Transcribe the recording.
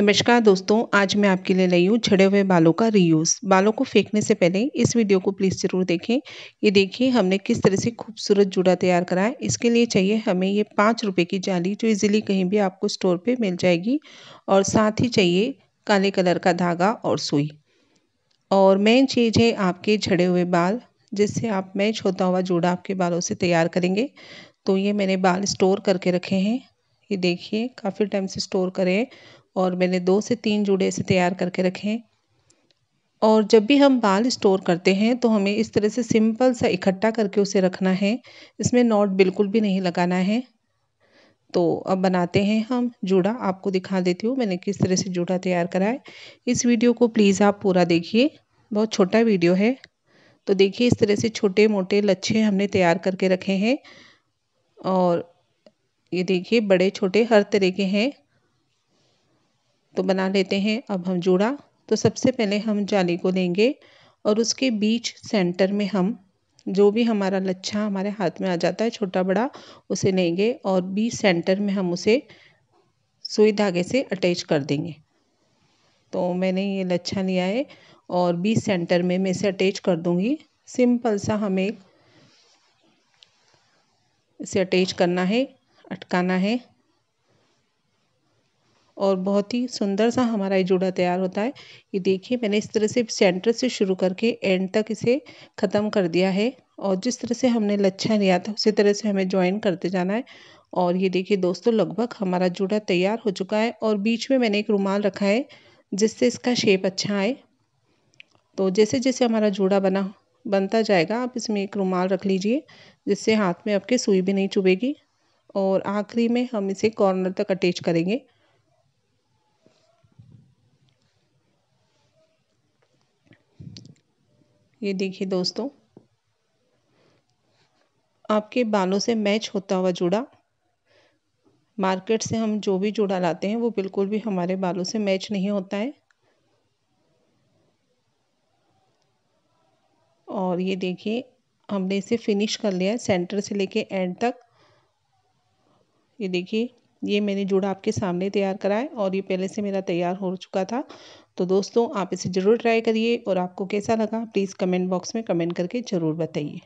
नमस्कार दोस्तों आज मैं आपके लिए लई हूँ झड़े हुए बालों का रीयूज़ बालों को फेंकने से पहले इस वीडियो को प्लीज़ ज़रूर देखें ये देखिए हमने किस तरह से खूबसूरत जूड़ा तैयार करा है इसके लिए चाहिए हमें ये पाँच रुपये की जाली जो इजीली कहीं भी आपको स्टोर पे मिल जाएगी और साथ ही चाहिए काले कलर का धागा और सुई और मेन चीज़ है आपके झड़े हुए बाल जिससे आप मैच होता हुआ जूड़ा आपके बालों से तैयार करेंगे तो ये मैंने बाल स्टोर करके रखे हैं ये देखिए काफ़ी टाइम से स्टोर करें और मैंने दो से तीन जुड़े इसे तैयार करके रखें और जब भी हम बाल स्टोर करते हैं तो हमें इस तरह से सिंपल सा इकट्ठा करके उसे रखना है इसमें नॉट बिल्कुल भी नहीं लगाना है तो अब बनाते हैं हम जूड़ा आपको दिखा देती हूँ मैंने किस तरह से जूड़ा तैयार करा है इस वीडियो को प्लीज़ आप पूरा देखिए बहुत छोटा वीडियो है तो देखिए इस तरह से छोटे मोटे लच्छे हमने तैयार करके रखे हैं और ये देखिए बड़े छोटे हर तरह के हैं तो बना लेते हैं अब हम जोड़ा तो सबसे पहले हम जाली को लेंगे और उसके बीच सेंटर में हम जो भी हमारा लच्छा हमारे हाथ में आ जाता है छोटा बड़ा उसे लेंगे और बीच सेंटर में हम उसे सुई धागे से अटैच कर देंगे तो मैंने ये लच्छा लिया है और बीच सेंटर में मैं इसे अटैच कर दूँगी सिंपल सा हमें इसे अटैच करना है अटकाना है और बहुत ही सुंदर सा हमारा ये जूड़ा तैयार होता है ये देखिए मैंने इस तरह से सेंटर से शुरू करके एंड तक इसे ख़त्म कर दिया है और जिस तरह से हमने लच्छा लिया था उसी तरह से हमें ज्वाइन करते जाना है और ये देखिए दोस्तों लगभग हमारा जूड़ा तैयार हो चुका है और बीच में मैंने एक रुमाल रखा है जिससे इसका शेप अच्छा आए तो जैसे जैसे हमारा जूड़ा बना बनता जाएगा आप इसमें एक रुमाल रख लीजिए जिससे हाथ में आपके सुई भी नहीं चुभेगी और आखिरी में हम इसे कॉर्नर तक अटैच करेंगे ये देखिए दोस्तों आपके बालों से मैच होता हुआ जुड़ा मार्केट से हम जो भी जुड़ा लाते हैं वो बिल्कुल भी हमारे बालों से मैच नहीं होता है और ये देखिए हमने इसे फिनिश कर लिया है सेंटर से लेके एंड तक ये देखिए ये मैंने जूड़ा आपके सामने तैयार करा है और ये पहले से मेरा तैयार हो चुका था तो दोस्तों आप इसे ज़रूर ट्राई करिए और आपको कैसा लगा प्लीज़ कमेंट बॉक्स में कमेंट करके ज़रूर बताइए